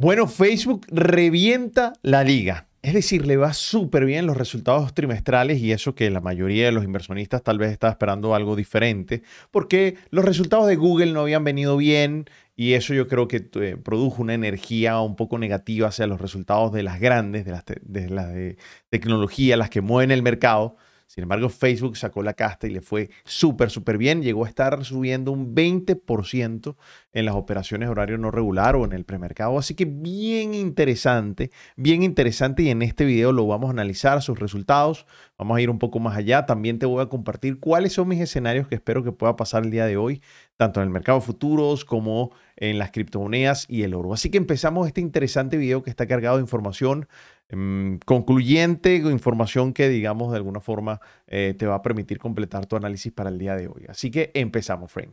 Bueno, Facebook revienta la liga. Es decir, le va súper bien los resultados trimestrales y eso que la mayoría de los inversionistas tal vez estaba esperando algo diferente, porque los resultados de Google no habían venido bien y eso yo creo que eh, produjo una energía un poco negativa hacia los resultados de las grandes, de las, de las de tecnología, las que mueven el mercado. Sin embargo, Facebook sacó la casta y le fue súper, súper bien. Llegó a estar subiendo un 20% en las operaciones horario no regular o en el premercado. Así que bien interesante, bien interesante. Y en este video lo vamos a analizar, sus resultados. Vamos a ir un poco más allá. También te voy a compartir cuáles son mis escenarios que espero que pueda pasar el día de hoy, tanto en el mercado futuros como en las criptomonedas y el oro. Así que empezamos este interesante video que está cargado de información Em, concluyente, información que digamos de alguna forma eh, te va a permitir completar tu análisis para el día de hoy. Así que empezamos, Frank.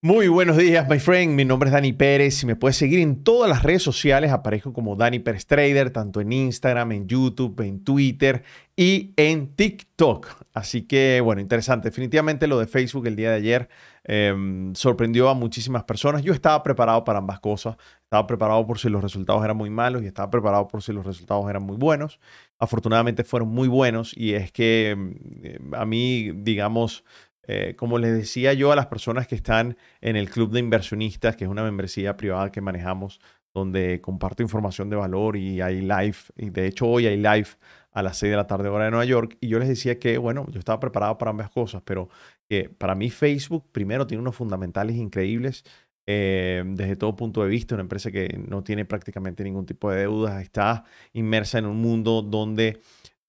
Muy buenos días, my friend. Mi nombre es Dani Pérez. y me puedes seguir en todas las redes sociales, aparezco como Dani Pérez Trader, tanto en Instagram, en YouTube, en Twitter y en TikTok. Así que, bueno, interesante. Definitivamente lo de Facebook el día de ayer em, sorprendió a muchísimas personas. Yo estaba preparado para ambas cosas. Estaba preparado por si los resultados eran muy malos y estaba preparado por si los resultados eran muy buenos. Afortunadamente fueron muy buenos y es que em, em, a mí, digamos, eh, como les decía yo a las personas que están en el Club de Inversionistas, que es una membresía privada que manejamos, donde comparto información de valor y hay live, y de hecho hoy hay live a las 6 de la tarde hora de Nueva York, y yo les decía que, bueno, yo estaba preparado para ambas cosas, pero que para mí Facebook primero tiene unos fundamentales increíbles. Eh, desde todo punto de vista, una empresa que no tiene prácticamente ningún tipo de deudas, está inmersa en un mundo donde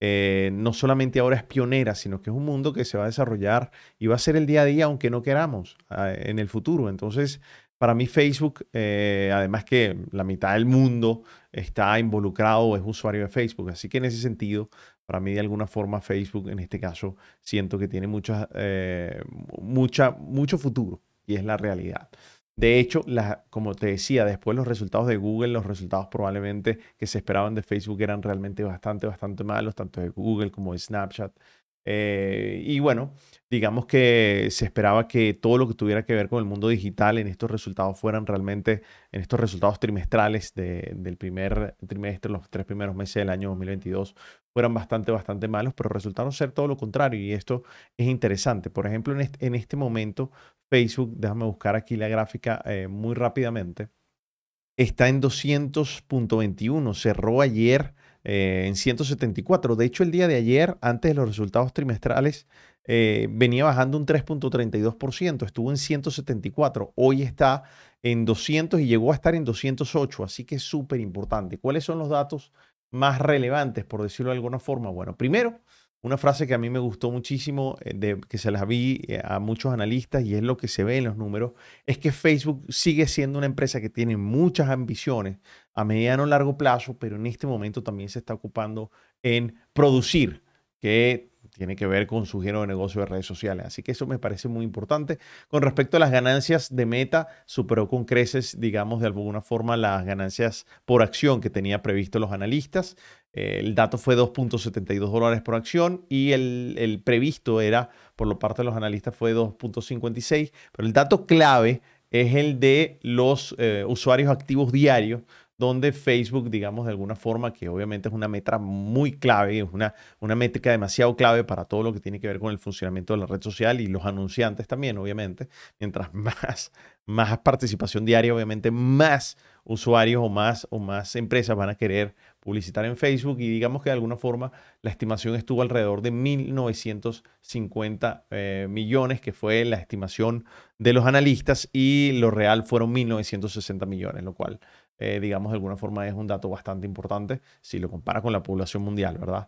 eh, no solamente ahora es pionera, sino que es un mundo que se va a desarrollar y va a ser el día a día, aunque no queramos, ah, en el futuro. Entonces, para mí Facebook, eh, además que la mitad del mundo está involucrado o es usuario de Facebook, así que en ese sentido, para mí de alguna forma Facebook en este caso siento que tiene mucha, eh, mucha, mucho futuro y es la realidad. De hecho, como te decía, después los resultados de Google, los resultados probablemente que se esperaban de Facebook eran realmente bastante, bastante malos, tanto de Google como de Snapchat. Eh, y bueno, digamos que se esperaba que todo lo que tuviera que ver con el mundo digital en estos resultados fueran realmente, en estos resultados trimestrales del primer trimestre, los tres primeros meses del año 2022, fueran bastante, bastante malos, pero resultaron ser todo lo contrario y esto es interesante. Por ejemplo, en este, momento Facebook, déjame buscar aquí la gráfica eh, muy rápidamente, está en 200.21, cerró ayer eh, en 174. De hecho, el día de ayer, antes de los resultados trimestrales, eh, venía bajando un 3.32%, estuvo en 174, hoy está en 200 y llegó a estar en 208, así que es súper importante. ¿Cuáles son los datos más relevantes, por decirlo de alguna forma? Bueno, primero, una frase que a mí me gustó muchísimo, eh, de, que se las vi eh, a muchos analistas y es lo que se ve en los números, es que Facebook sigue siendo una empresa que tiene muchas ambiciones a mediano o largo plazo, pero en este momento también se está ocupando en producir, que tiene que ver con su giro de negocio de redes sociales. Así que eso me parece muy importante. Con respecto a las ganancias de Meta, superó con creces, digamos, de alguna forma las ganancias por acción que tenía previsto los analistas. Eh, el dato fue 2.72 dólares por acción y el, previsto era, por lo parte de los analistas, fue 2.56. Pero el dato clave es el de los eh, usuarios activos diarios donde Facebook, digamos, de alguna forma, que obviamente es una meta muy clave, es una, una métrica demasiado clave para todo lo que tiene que ver con el funcionamiento de la red social y los anunciantes también, obviamente. Mientras más, más participación diaria, obviamente, más usuarios o más, o más empresas van a querer publicitar en Facebook y digamos que de alguna forma la estimación estuvo alrededor de 1.950 eh, millones, que fue la estimación de los analistas y lo real fueron 1.960 millones, lo cual eh, digamos, de alguna forma es un dato bastante importante si lo compara con la población mundial, ¿verdad?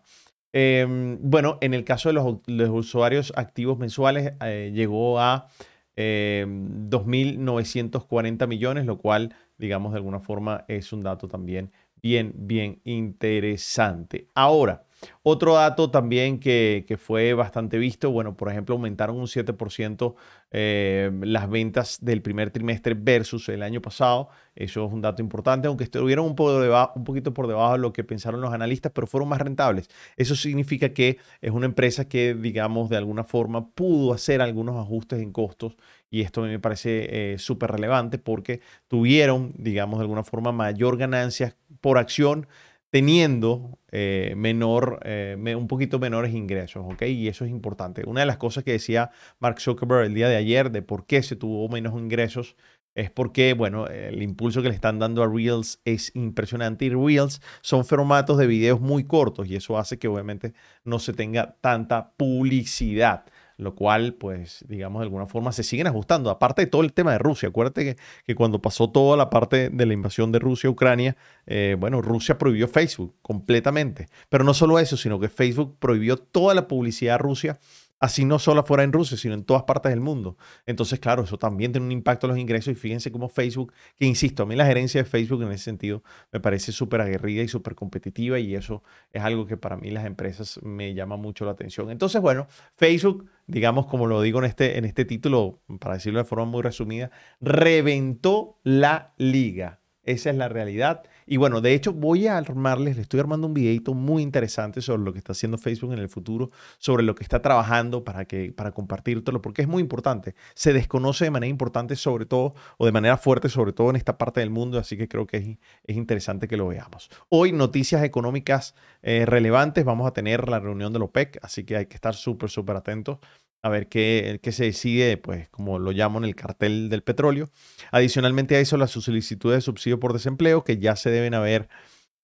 Em, bueno, en el caso de los, usuarios activos mensuales, eh, llegó a 2.940 em, millones, lo cual, digamos, de alguna forma es un dato también bien, bien interesante. Ahora, otro dato también que, fue bastante visto, bueno, por ejemplo, aumentaron un 7% eh, las ventas del primer trimestre versus el año pasado. Eso es un dato importante, aunque estuvieron un, poco un poquito por debajo de lo que pensaron los analistas, pero fueron más rentables. Eso significa que es una empresa que, digamos, de alguna forma pudo hacer algunos ajustes en costos y esto me parece eh, súper relevante porque tuvieron, digamos, de alguna forma mayor ganancias por acción teniendo eh, menor, eh, un poquito menores ingresos, ¿ok? Y eso es importante. Una de las cosas que decía Mark Zuckerberg el día de ayer de por qué se tuvo menos ingresos es porque, bueno, el impulso que le están dando a Reels es impresionante y Reels son formatos de videos muy cortos y eso hace que obviamente no se tenga tanta publicidad lo cual, pues, digamos, de alguna forma se siguen ajustando, aparte de todo el tema de Rusia. Acuérdate que, cuando pasó toda la parte de la invasión de Rusia a Ucrania, eh, bueno, Rusia prohibió Facebook completamente, pero no solo eso, sino que Facebook prohibió toda la publicidad a Rusia Así no solo fuera en Rusia, sino en todas partes del mundo. Entonces, claro, eso también tiene un impacto en los ingresos y fíjense cómo Facebook, que insisto, a mí la gerencia de Facebook en ese sentido me parece súper aguerrida y súper competitiva y eso es algo que para mí las empresas me llama mucho la atención. Entonces, bueno, Facebook, digamos, como lo digo en este, en este título, para decirlo de forma muy resumida, reventó la liga esa es la realidad. Y bueno, de hecho voy a armarles, le estoy armando un videito muy interesante sobre lo que está haciendo Facebook en el futuro, sobre lo que está trabajando para, que, para compartírtelo, porque es muy importante. Se desconoce de manera importante sobre todo, o de manera fuerte sobre todo en esta parte del mundo, así que creo que es, interesante que lo veamos. Hoy noticias económicas eh, relevantes, vamos a tener la reunión de la OPEC, así que hay que estar súper, súper atentos a ver qué, se decide, pues como lo llamo en el cartel del petróleo. Adicionalmente a eso, las solicitudes de subsidio por desempleo que ya se deben haber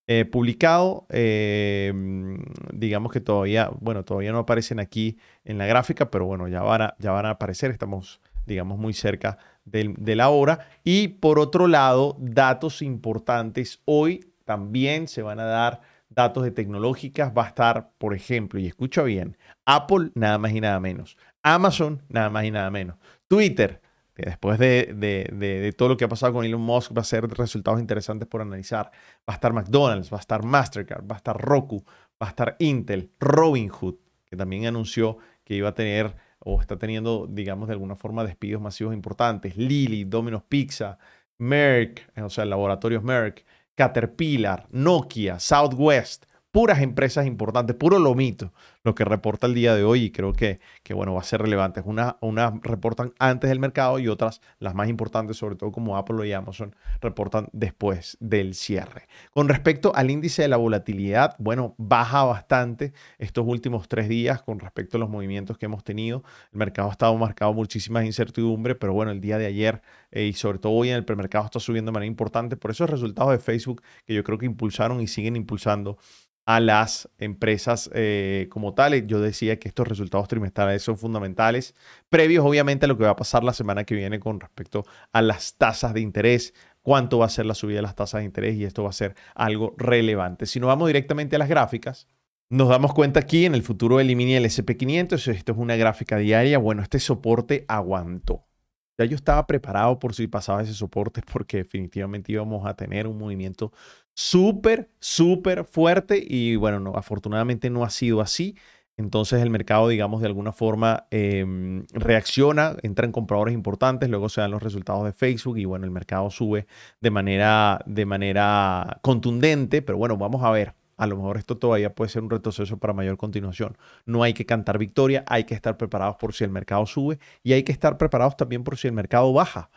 eh, publicado. Eh, digamos que todavía, bueno, todavía no aparecen aquí en la gráfica, pero bueno, ya van a, ya van a aparecer. Estamos, digamos, muy cerca de, de la hora. Y por otro lado, datos importantes. Hoy también se van a dar datos de tecnológicas va a estar, por ejemplo, y escucha bien, Apple nada más y nada menos. Amazon, nada más y nada menos. Twitter, que después de, todo lo que ha pasado con Elon Musk va a ser resultados interesantes por analizar. Va a estar McDonald's, va a estar Mastercard, va a estar Roku, va a estar Intel, Robinhood, que también anunció que iba a tener o está teniendo, digamos, de alguna forma despidos masivos importantes. Lily, Domino's Pizza, Merck, o sea, laboratorios Merck, Caterpillar, Nokia, Southwest, puras empresas importantes, puro lomito, lo que reporta el día de hoy y creo que, que bueno, va a ser relevante. Unas, reportan antes del mercado y otras, las más importantes, sobre todo como Apple y Amazon, reportan después del cierre. Con respecto al índice de la volatilidad, bueno, baja bastante estos últimos tres días con respecto a los movimientos que hemos tenido. El mercado ha estado marcado muchísimas incertidumbres, pero bueno, el día de ayer eh, y sobre todo hoy en el premercado está subiendo de manera importante por esos resultados de Facebook que yo creo que impulsaron y siguen impulsando a las empresas eh, como tales. Yo decía que estos resultados trimestrales son fundamentales, previos obviamente a lo que va a pasar la semana que viene con respecto a las tasas de interés, cuánto va a ser la subida de las tasas de interés y esto va a ser algo relevante. Si nos vamos directamente a las gráficas, nos damos cuenta aquí en el futuro del el SP500, esto es una gráfica diaria, bueno, este soporte aguantó. Ya yo estaba preparado por si pasaba ese soporte porque definitivamente íbamos a tener un movimiento súper, súper fuerte y bueno, no, afortunadamente no ha sido así. Entonces el mercado, digamos, de alguna forma eh, reacciona, entran compradores importantes, luego se dan los resultados de Facebook y bueno, el mercado sube de manera, de manera contundente, pero bueno, vamos a ver a lo mejor esto todavía puede ser un retroceso para mayor continuación. No hay que cantar victoria, hay que estar preparados por si el mercado sube y hay que estar preparados también por si el mercado baja.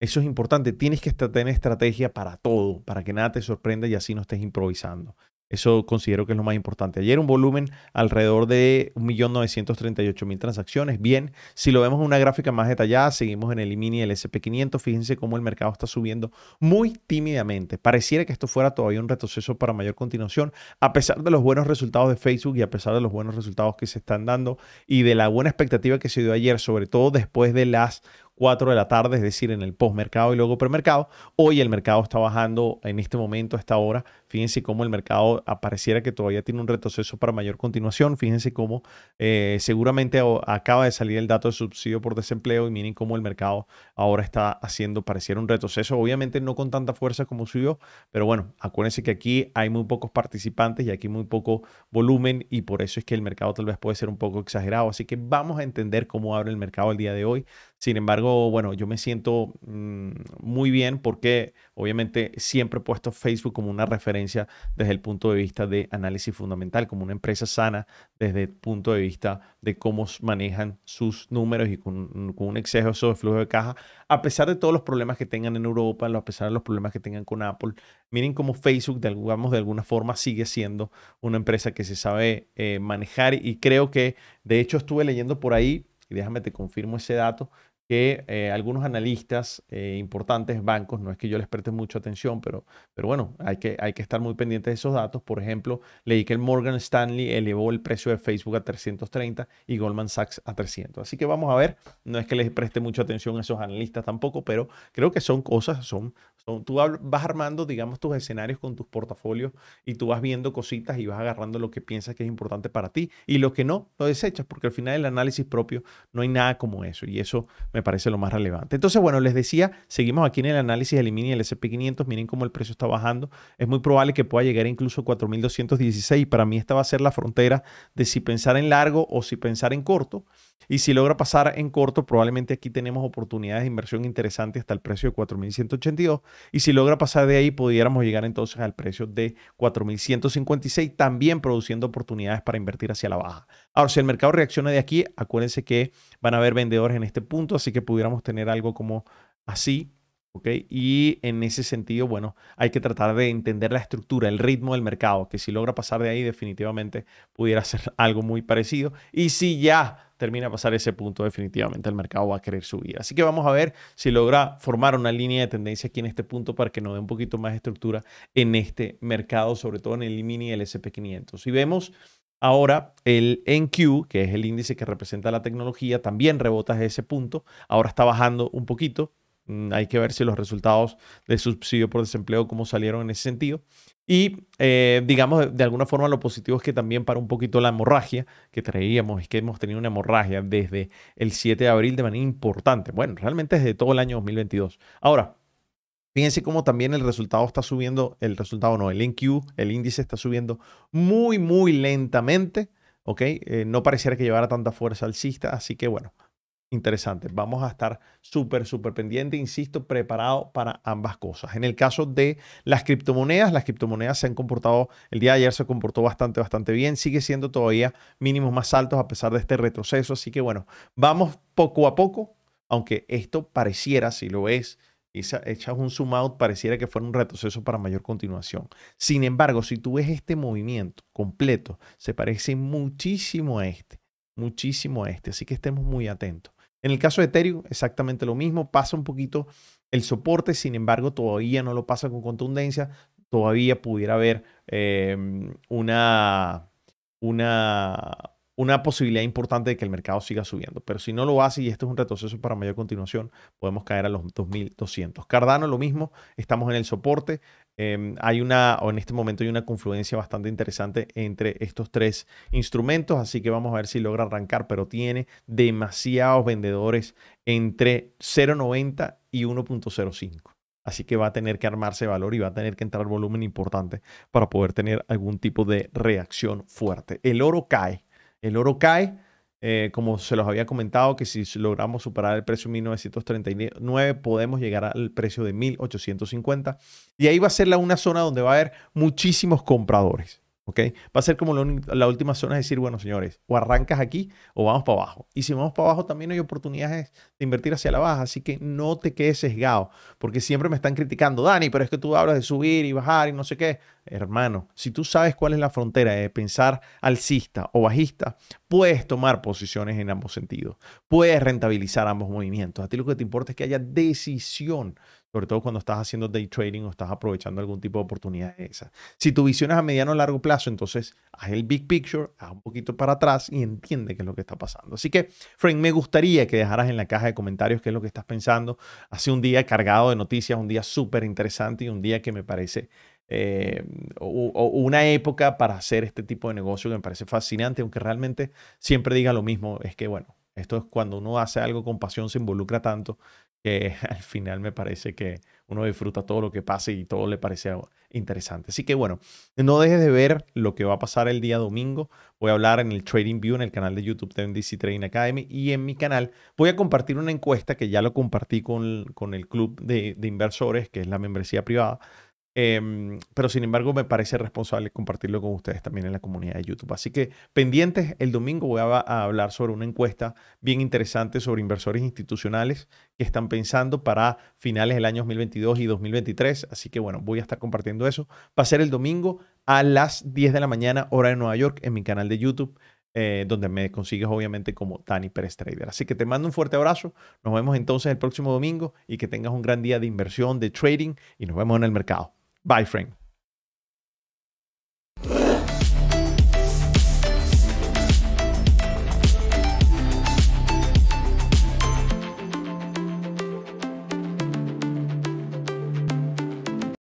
Eso es importante, tienes que tener estrategia para todo, para que nada te sorprenda y así no estés improvisando. Eso considero que es lo más importante. Ayer un volumen alrededor de 1.938.000 transacciones. Bien, si lo vemos en una gráfica más detallada, seguimos en el mini el SP500. Fíjense cómo el mercado está subiendo muy tímidamente. Pareciera que esto fuera todavía un retroceso para mayor continuación, a pesar de los buenos resultados de Facebook y a pesar de los buenos resultados que se están dando y de la buena expectativa que se dio ayer, sobre todo después de las 4 de la tarde, es decir, en el postmercado y luego premercado. Hoy el mercado está bajando en este momento, a esta hora, Fíjense cómo el mercado apareciera que todavía tiene un retroceso para mayor continuación. Fíjense cómo eh, seguramente acaba de salir el dato de subsidio por desempleo y miren cómo el mercado ahora está haciendo pareciera un retroceso. Obviamente no con tanta fuerza como suyo, pero bueno, acuérdense que aquí hay muy pocos participantes y aquí muy poco volumen y por eso es que el mercado tal vez puede ser un poco exagerado. Así que vamos a entender cómo abre el mercado el día de hoy. Sin embargo, bueno, yo me siento mm, muy bien porque obviamente siempre he puesto Facebook como una referencia desde el punto de vista de análisis fundamental, como una empresa sana desde el punto de vista de cómo manejan sus números y con, un exceso de flujo de caja, a pesar de todos los problemas que tengan en Europa, a pesar de los problemas que tengan con Apple. Miren cómo Facebook, de alguna forma sigue siendo una empresa que se sabe eh, manejar y creo que, de hecho, estuve leyendo por ahí, y déjame te confirmo ese dato, que eh, algunos analistas eh, importantes, bancos, no es que yo les preste mucha atención, pero, pero bueno, hay que, hay que estar muy pendientes de esos datos. Por ejemplo, leí que el Morgan Stanley elevó el precio de Facebook a 330 y Goldman Sachs a 300. Así que vamos a ver, no es que les preste mucha atención a esos analistas tampoco, pero creo que son cosas, son, son tú vas armando, digamos, tus escenarios con tus portafolios y tú vas viendo cositas y vas agarrando lo que piensas que es importante para ti y lo que no, lo desechas, porque al final el análisis propio no hay nada como eso y eso me me parece lo más relevante. Entonces, bueno, les decía, seguimos aquí en el análisis del mini el SP500, miren cómo el precio está bajando, es muy probable que pueda llegar incluso a 4.216 para mí esta va a ser la frontera de si pensar en largo o si pensar en corto. Y si logra pasar en corto, probablemente aquí tenemos oportunidades de inversión interesantes hasta el precio de 4.182. Y si logra pasar de ahí, pudiéramos llegar entonces al precio de 4.156, también produciendo oportunidades para invertir hacia la baja. Ahora, si el mercado reacciona de aquí, acuérdense que van a haber vendedores en este punto, así que pudiéramos tener algo como así y en ese sentido, bueno, hay que tratar de entender la estructura, el ritmo del mercado, que si logra pasar de ahí definitivamente pudiera ser algo muy parecido. Y si ya termina a pasar ese punto, definitivamente el mercado va a querer subir. Así que vamos a ver si logra formar una línea de tendencia aquí en este punto para que nos dé un poquito más de estructura en este mercado, sobre todo en el mini y el SP500. Si vemos... Ahora, el NQ, que es el índice que representa la tecnología, también rebota desde ese punto. Ahora está bajando un poquito, Mm, hay que ver si los resultados de subsidio por desempleo, cómo salieron en ese sentido. Y eh, digamos, de alguna forma lo positivo es que también para un poquito la hemorragia que traíamos, es que hemos tenido una hemorragia desde el 7 de abril de manera importante. Bueno, realmente desde todo el año 2022. Ahora, fíjense cómo también el resultado está subiendo, el resultado no, el NQ, el índice está subiendo muy, muy lentamente. ¿Ok? Eh, no pareciera que llevara tanta fuerza alcista, así que bueno, interesante. Vamos a estar súper, súper pendiente, insisto, preparado para ambas cosas. En el caso de las criptomonedas, las criptomonedas se han comportado, el día de ayer se comportó bastante, bastante bien, sigue siendo todavía mínimos más altos a pesar de este retroceso, así que bueno, vamos poco a poco, aunque esto pareciera, si lo es, echas un zoom out, pareciera que fuera un retroceso para mayor continuación. Sin embargo, si tú ves este movimiento completo, se parece muchísimo a este, muchísimo a este, así que estemos muy atentos. En el caso de Ethereum, exactamente lo mismo, pasa un poquito el soporte, sin embargo, todavía no lo pasa con contundencia, todavía pudiera haber em, una, una, una posibilidad importante de que el mercado siga subiendo. Pero si no lo hace y esto es un retroceso para mayor continuación, podemos caer a los 2200. Cardano, lo mismo, estamos en el soporte, Em, hay una, o en este momento hay una confluencia bastante interesante entre estos tres instrumentos, así que vamos a ver si logra arrancar, pero tiene demasiados vendedores entre 0.90 y 1.05. Así que va a tener que armarse valor y va a tener que entrar volumen importante para poder tener algún tipo de reacción fuerte. El oro cae, el oro cae eh, como se los había comentado, que si logramos superar el precio de 1939, podemos llegar al precio de 1850. Y ahí va a ser la, una zona donde va a haber muchísimos compradores. Va a ser como la última zona es decir, bueno, señores, o arrancas aquí o vamos para abajo. Y si vamos para abajo también hay oportunidades de invertir hacia la baja, así que no te quedes sesgado, porque siempre me están criticando, Dani, pero es que tú hablas de subir y bajar y no sé qué. Hermano, si tú sabes cuál es la frontera de pensar alcista o bajista, puedes tomar posiciones en ambos sentidos, puedes rentabilizar ambos movimientos. A ti lo que te importa es que haya decisión sobre todo cuando estás haciendo day trading o estás aprovechando algún tipo de oportunidad de esas. Si tu visión es a mediano o largo plazo, entonces haz el big picture, haz un poquito para atrás y entiende qué es lo que está pasando. Así que, Frank, me gustaría que dejaras en la caja de comentarios qué es lo que estás pensando. Hace un día cargado de noticias, un día súper interesante y un día que me parece eh, una época para hacer este tipo de negocio que me parece fascinante, aunque realmente siempre diga lo mismo, es que bueno, esto es cuando uno hace algo con pasión, se involucra tanto que al final me parece que uno disfruta todo lo que pase y todo le parece interesante. Así que bueno, no dejes de ver lo que va a pasar el día domingo. Voy a hablar en el Trading View, en el canal de YouTube de MDC Trading Academy y en mi canal voy a compartir una encuesta que ya lo compartí con, el club de inversores, que es la membresía privada Em, pero sin embargo, me parece responsable compartirlo con ustedes también en la comunidad de YouTube. Así que pendientes, el domingo voy a, hablar sobre una encuesta bien interesante sobre inversores institucionales que están pensando para finales del año 2022 y 2023. Así que bueno, voy a estar compartiendo eso. Va a ser el domingo a las 10 de la mañana, hora de Nueva York, en mi canal de YouTube. Eh, donde me consigues obviamente como Tani Pérez Trader. Así que te mando un fuerte abrazo, nos vemos entonces el próximo domingo y que tengas un gran día de inversión, de trading y nos vemos en el mercado. Bye, Frank.